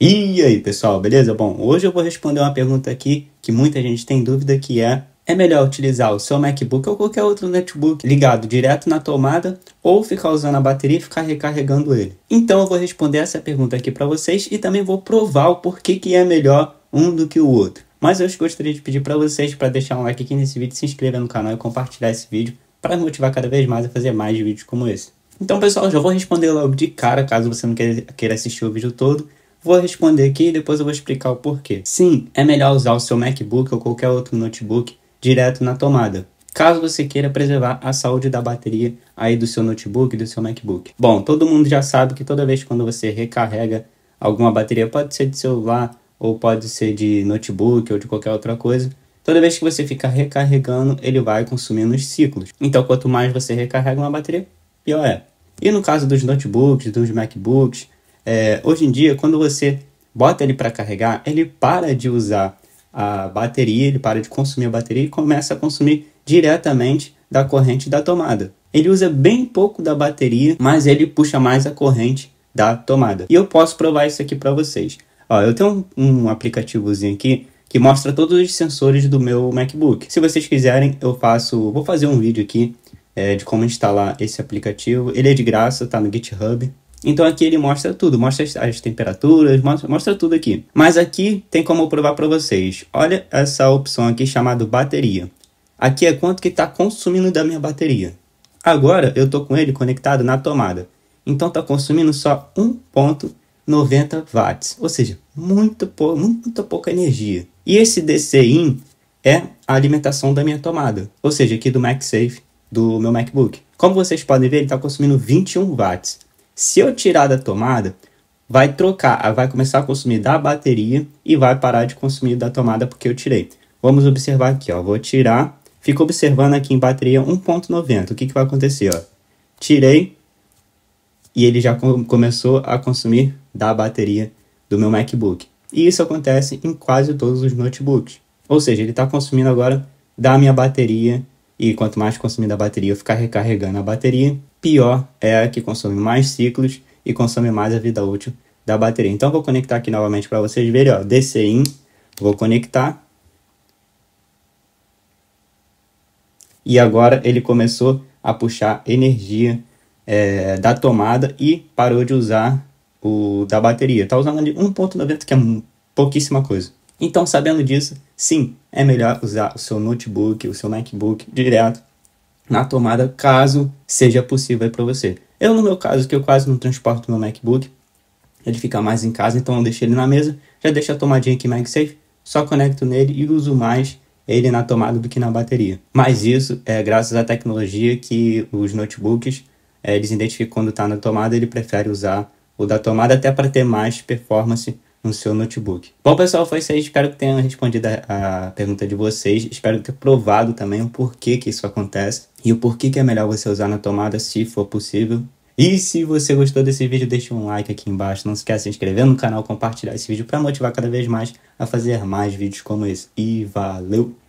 E aí, pessoal, beleza? Bom, hoje eu vou responder uma pergunta aqui que muita gente tem dúvida, que é é melhor utilizar o seu MacBook ou qualquer outro netbook ligado direto na tomada ou ficar usando a bateria e ficar recarregando ele? Então eu vou responder essa pergunta aqui para vocês e também vou provar o porquê que é melhor um do que o outro. Mas eu gostaria de pedir para vocês para deixar um like aqui nesse vídeo, se inscrever no canal e compartilhar esse vídeo para me motivar cada vez mais a fazer mais vídeos como esse. Então, pessoal, já vou responder logo de cara, caso você não queira assistir o vídeo todo. Vou responder aqui e depois eu vou explicar o porquê. Sim, é melhor usar o seu MacBook ou qualquer outro notebook direto na tomada, caso você queira preservar a saúde da bateria aí do seu notebook e do seu MacBook. Bom, todo mundo já sabe que toda vez quando você recarrega alguma bateria, pode ser de celular ou pode ser de notebook ou de qualquer outra coisa, toda vez que você ficar recarregando, ele vai consumindo os ciclos. Então, quanto mais você recarrega uma bateria, pior é. E no caso dos notebooks, dos MacBooks, é, hoje em dia, quando você bota ele para carregar, ele para de usar a bateria, ele para de consumir a bateria e começa a consumir diretamente da corrente da tomada. Ele usa bem pouco da bateria, mas ele puxa mais a corrente da tomada. E eu posso provar isso aqui para vocês. Ó, eu tenho um, um aplicativozinho aqui que mostra todos os sensores do meu MacBook. Se vocês quiserem, eu faço, vou fazer um vídeo aqui é, de como instalar esse aplicativo. Ele é de graça, tá no GitHub. Então aqui ele mostra tudo, mostra as temperaturas, mostra, mostra tudo aqui. Mas aqui tem como provar para vocês. Olha essa opção aqui chamada bateria. Aqui é quanto que está consumindo da minha bateria. Agora eu estou com ele conectado na tomada. Então está consumindo só 1.90 watts, ou seja, muito, pou, muito pouca energia. E esse in é a alimentação da minha tomada, ou seja, aqui do MagSafe, do meu MacBook. Como vocês podem ver, ele está consumindo 21 watts. Se eu tirar da tomada, vai trocar, vai começar a consumir da bateria e vai parar de consumir da tomada porque eu tirei. Vamos observar aqui, ó. Vou tirar, fico observando aqui em bateria 1.90. O que, que vai acontecer, ó? Tirei e ele já com começou a consumir da bateria do meu MacBook. E isso acontece em quase todos os notebooks. Ou seja, ele está consumindo agora da minha bateria e quanto mais consumir da bateria, eu ficar recarregando a bateria pior é a que consome mais ciclos e consome mais a vida útil da bateria. Então, vou conectar aqui novamente para vocês verem, ó, DCIN, vou conectar. E agora ele começou a puxar energia é, da tomada e parou de usar o da bateria. Está usando ali 1.90, que é pouquíssima coisa. Então, sabendo disso, sim, é melhor usar o seu notebook, o seu MacBook direto na tomada, caso seja possível para você. Eu, no meu caso, que eu quase não transporto meu MacBook, ele fica mais em casa, então eu deixo ele na mesa, já deixo a tomadinha aqui MagSafe, só conecto nele e uso mais ele na tomada do que na bateria. Mas isso é graças à tecnologia que os notebooks, eh, eles identificam quando está na tomada, ele prefere usar o da tomada até para ter mais performance no seu notebook. Bom, pessoal, foi isso aí. Espero que tenham respondido a, pergunta de vocês. Espero ter provado também o porquê que isso acontece e o porquê que é melhor você usar na tomada se for possível. E se você gostou desse vídeo, deixe um like aqui embaixo. Não se esqueça de se inscrever no canal, compartilhar esse vídeo para motivar cada vez mais a fazer mais vídeos como esse. E valeu!